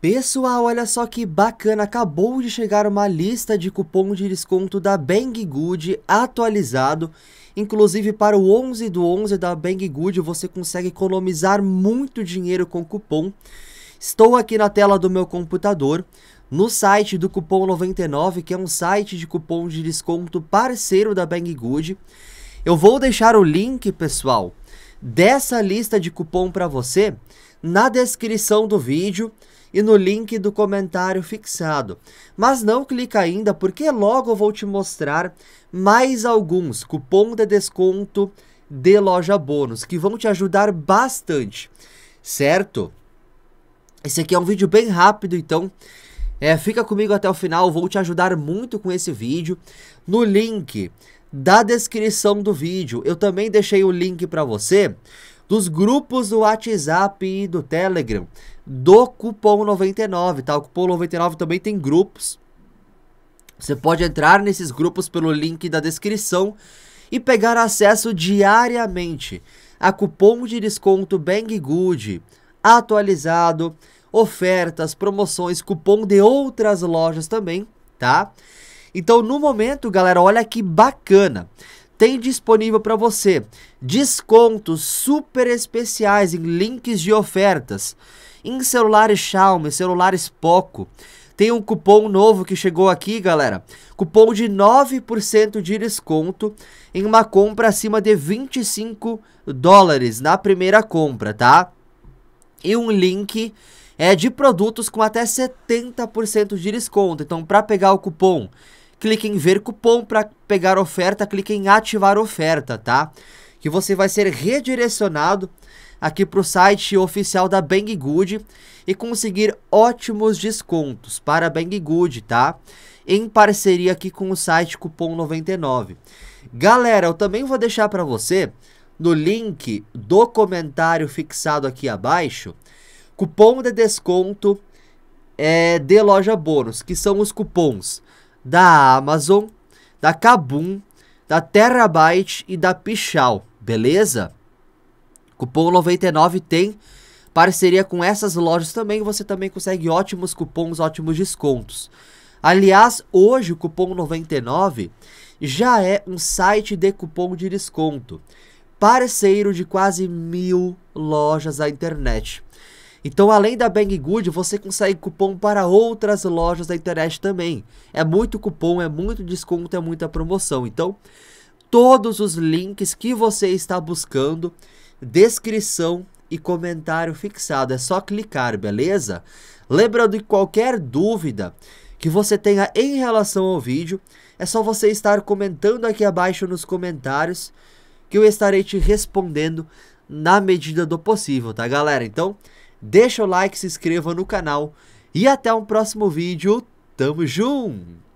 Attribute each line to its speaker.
Speaker 1: Pessoal, olha só que bacana, acabou de chegar uma lista de cupom de desconto da Banggood atualizado, inclusive para o 11 do 11 da Banggood você consegue economizar muito dinheiro com cupom. Estou aqui na tela do meu computador, no site do Cupom 99, que é um site de cupom de desconto parceiro da Banggood. Eu vou deixar o link, pessoal, dessa lista de cupom para você na descrição do vídeo e no link do comentário fixado. Mas não clica ainda, porque logo eu vou te mostrar mais alguns cupom de desconto de loja bônus que vão te ajudar bastante, certo? Esse aqui é um vídeo bem rápido, então é, fica comigo até o final, vou te ajudar muito com esse vídeo. No link da descrição do vídeo, eu também deixei o link para você dos grupos do WhatsApp e do Telegram, do Cupom 99, tá? O Cupom 99 também tem grupos. Você pode entrar nesses grupos pelo link da descrição e pegar acesso diariamente a cupom de desconto Banggood atualizado, ofertas, promoções, cupom de outras lojas também, tá? Então, no momento, galera, olha que bacana tem disponível para você descontos super especiais em links de ofertas em celulares Xiaomi, celulares Poco. Tem um cupom novo que chegou aqui, galera. Cupom de 9% de desconto em uma compra acima de 25 dólares na primeira compra, tá? E um link é de produtos com até 70% de desconto. Então, para pegar o cupom clique em ver cupom para pegar oferta, clique em ativar oferta, tá? Que você vai ser redirecionado aqui para o site oficial da Banggood e conseguir ótimos descontos para a Banggood, tá? Em parceria aqui com o site Cupom 99. Galera, eu também vou deixar para você no link do comentário fixado aqui abaixo cupom de desconto é, de loja bônus, que são os cupons da Amazon, da Kabum, da Terabyte e da Pichal, beleza? Cupom 99 tem parceria com essas lojas também, você também consegue ótimos cupons, ótimos descontos. Aliás, hoje o cupom 99 já é um site de cupom de desconto, parceiro de quase mil lojas da internet. Então, além da Banggood, você consegue cupom para outras lojas da internet também. É muito cupom, é muito desconto, é muita promoção. Então, todos os links que você está buscando, descrição e comentário fixado. É só clicar, beleza? Lembrando que qualquer dúvida que você tenha em relação ao vídeo, é só você estar comentando aqui abaixo nos comentários que eu estarei te respondendo na medida do possível, tá galera? Então, Deixa o like, se inscreva no canal e até um próximo vídeo. Tamo junto!